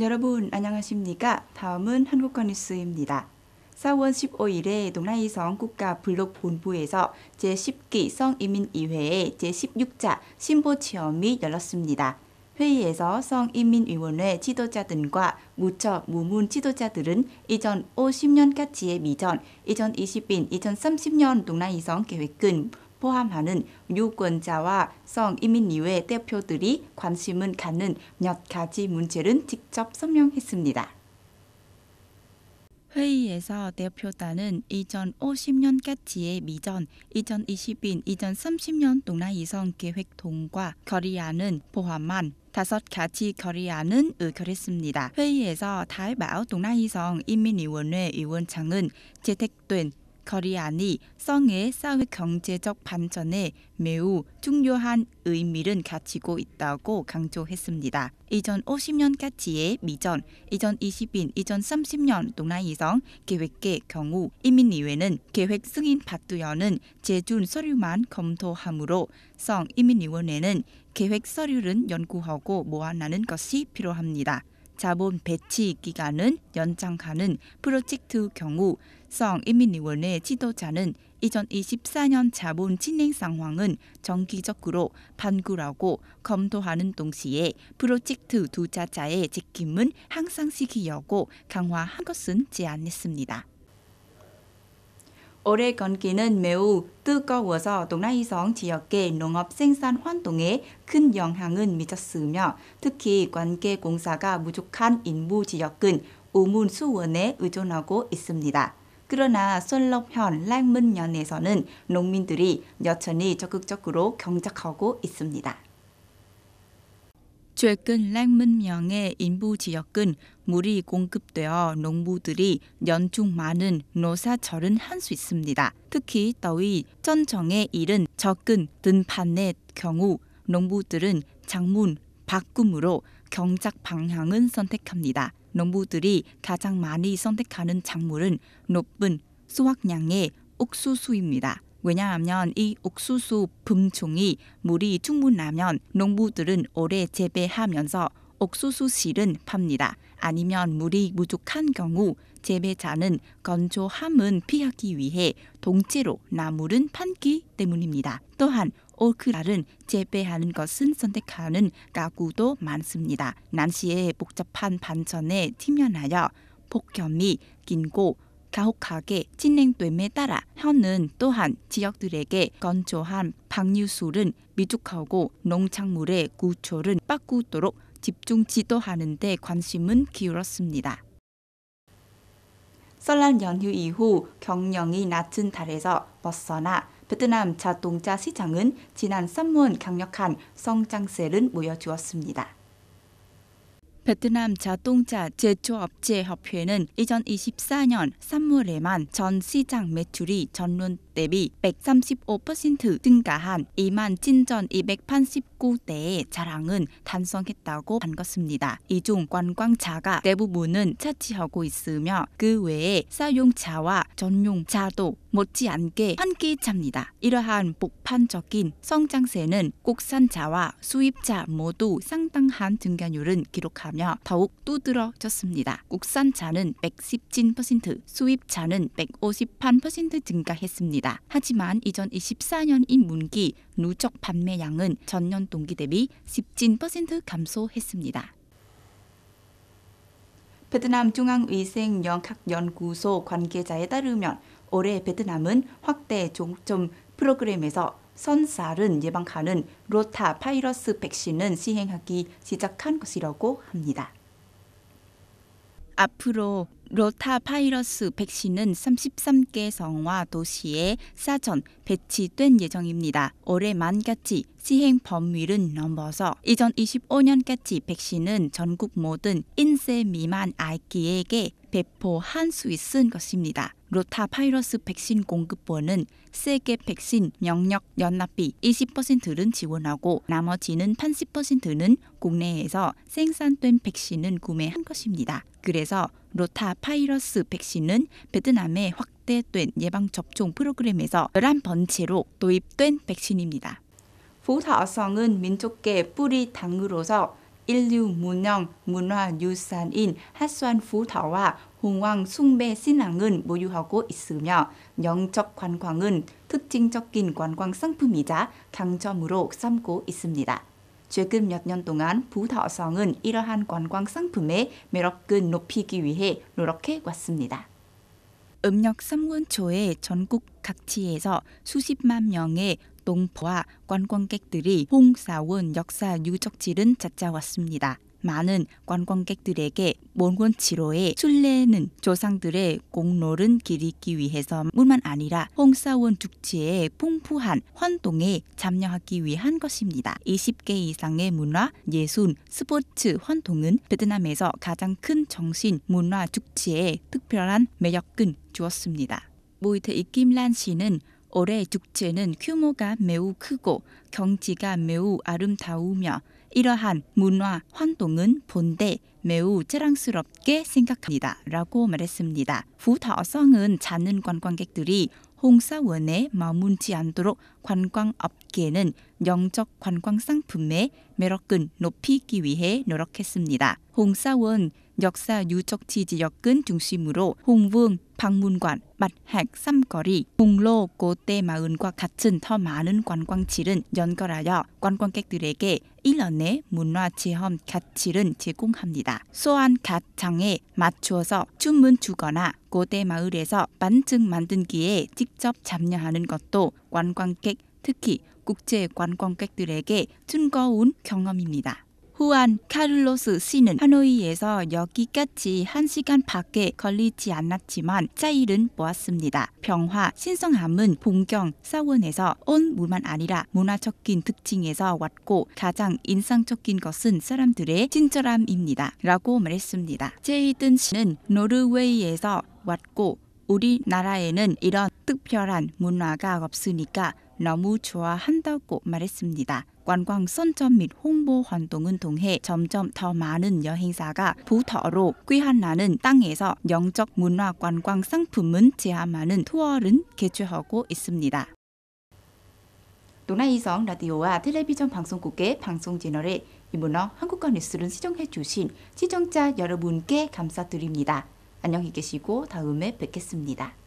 여러분 안녕하십니까? 다음은 한국어 뉴스입니다. 4월 15일에 동라이성 국가 블록 본부에서 제10기 성인민의회의 제16자 신보 체험이 열렸습니다. 회의에서 성인민위원회 지도자 들과 무척 무문 지도자들은 이전 50년까지의 미전, 2020인 2030년 동라이성 계획은 포함하는 유권자와 성이민 이외 대표들이 관심을 갖는 몇 가지 문제를 직접 설명했습니다. 회의에서 대표단은 2050년까지의 미전, 2020인 2030년 동아이성 계획 통과 결의안은 포함한 다섯 가지 결의안은 의결했습니다. 회의에서 달마오 동아이성 인민위원회 위원장은 재택된 거리안이 성의 사회 경제적 반전에 매우 중요한 의미를 갖추고 있다고 강조했습니다. 2050년까지의 미전, 2020인, 2030년 동남이성 계획의 경우 이민위원는 계획 승인 받으려는 제준 서류만 검토하므로 성 이민위원회는 계획 서류를 연구하고 모아나는 것이 필요합니다. 자본 배치 기간은 연장하는 프로젝트 경우 성 인민의원의 지도자는 2024년 자본 진행 상황은 정기적으로 반구라고 검토하는 동시에 프로젝트 투자자의 책임은 항상 시기하고 강화한 것은 제안했습니다. 올해 건기는 매우 뜨거워서 동남이성 지역의 농업 생산 활동에 큰 영향을 미쳤으며 특히 관계 공사가 부족한 인부 지역은 우문 수원에 의존하고 있습니다. 그러나 솔로현 랑문면에서는 농민들이 여천이 적극적으로 경작하고 있습니다. 최근 랭문명의 인부 지역은 물이 공급되어 농부들이 연중 많은 노사철은 할 수 있습니다. 특히 더위, 전청에 이른 적근 등판의 경우 농부들은 장문, 바꿈으로 경작 방향은 선택합니다. 농부들이 가장 많이 선택하는 작물은 높은 수확량의 옥수수입니다. 왜냐하면 이 옥수수 품종이 물이 충분하면 농부들은 오래 재배하면서 옥수수 실은 팝니다. 아니면 물이 부족한 경우 재배자는 건조함은 피하기 위해 동체로 나무를 판기 때문입니다. 또한 오크라를 재배하는 것은 선택하는 가구도 많습니다. 난시의 복잡한 반전에 직면하여 폭염이 긴고 가혹하게 진행됨에 따라 현은 또한 지역들에게 건조한 방류술은 미숙하고 농작물의 구초를 바꾸도록 집중 지도하는 데 관심은 기울었습니다. 설날 연휴 이후 경영이 낮은 달에서 벗어나 베트남 자동차 시장은 지난 3월 강력한 성장세를 보여주었습니다. 베트남 자동차 제조업체 협회는 2024년 3월에만 전 시장 매출이 전년 대비 135% 증가한 2만 진전 2 8 9대의 자랑은 단성했다고 반갑습니다이중 관광차가 대부분은 차치하고 있으며 그 외에 사용차와 전용차도 못지않게 한기차입니다. 이러한 복판적인 성장세는 국산차와 수입차 모두 상당한 증가율은 기록하며 더욱 두드러졌습니다. 국산차는 117%, 수입차는 1 5 1 증가했습니다. 있습니다. 하지만 2024년 인문기 누적 판매량은 전년 동기 대비 17% 감소했습니다. 베트남 중앙위생영학연구소 관계자에 따르면 올해 베트남은 확대 종점 프로그램에서 선사른 예방하는 로타 바이러스 백신은 시행하기 시작한 것이라고 합니다. 앞으로 로타 파이러스 백신은 33개 성와 도시에 사전 배치된 예정입니다. 올해 만까지 시행 범위를 넘어서 2025년까지 백신은 전국 모든 인세 미만 아기에게 배포한 수 있은 것입니다. 로타 파이러스 백신 공급본은 세계 백신 영역 연납비 20%를 지원하고 나머지는 80%는 국내에서 생산된 백신을 구매한 것입니다. 그래서 로타 파이러스 백신은 베트남의 확대된 예방 접종 프로그램에서 11번째로 도입된 백신입니다. 부타성은 민족계 뿌리 당으로서 인류 문명, 문화 유산인 핫수안 부타와 홍왕 숭배 신앙은 보유하고 있으며 영적 관광은 특징적인 관광 상품이자 강점으로 삼고 있습니다. 최근 몇 년 동안 부다성은 이러한 관광 상품의 매력을 높이기 위해 노력해 왔습니다. 음력 3월 초에 전국 각지에서 수십만 명의 농부와 관광객들이 홍사원 역사 유적지를 찾아왔습니다. 많은 관광객들에게 몽골 치로의 순례는 조상들의 공로를 기리기 위해서뿐만 아니라 홍사원 축제의 풍부한 환동에 참여하기 위한 것입니다. 20개 이상의 문화, 예술, 스포츠 환동은 베트남에서 가장 큰 정신 문화 축제에 특별한 매력을 주었습니다. 모이트 이김란 씨는 올해 축제는 규모가 매우 크고 경지가 매우 아름다우며 이러한 문화 활동은 본대 매우 자랑스럽게 생각합니다. 라고 말했습니다. 부타성은 찾는 관광객들이 홍사원에 머문지 않도록 관광업계는 영적 관광 상품의 매력은 높이기 위해 노력했습니다. 홍사원 역사 유적 지지역근 중심으로 홍 v 박문관, 맛핵, 삼거리, 공로, 고대 마을과 같은 더 많은 관광지를 연결하여 관광객들에게 일련의 문화 체험 가치를 제공합니다. 소환 갓장에 맞추어서 춤을 추거나 고대 마을에서 반증 만든기에 직접 참여하는 것도 관광객 특히 국제 관광객들에게 즐거운 경험입니다. 후안 카를로스 씨는 하노이에서 여기까지 한시간 밖에 걸리지 않았지만 차일은 보았습니다. 병화, 신성함은 본경 사원에서 온 문만 아니라 문화적인 특징에서 왔고 가장 인상적인 것은 사람들의 친절함입니다. 라고 말했습니다. 제이든 씨는 노르웨이에서 왔고 우리나라에는 이런 특별한 문화가 없으니까 너무 좋아한다고 말했습니다. 관광 선점 및 홍보 활동을 통해 점점 더 많은 여행사가 부터로 귀한나는 땅에서 영적 문화 관광 상품은제한하는 투어를 개최하고 있습니다. 동아이성 라디오와 텔레비전 방송국의 방송 채널에 이문어 한국과 뉴스를 시청해 주신 시청자 여러분께 감사드립니다. 안녕히 계시고 다음에 뵙겠습니다.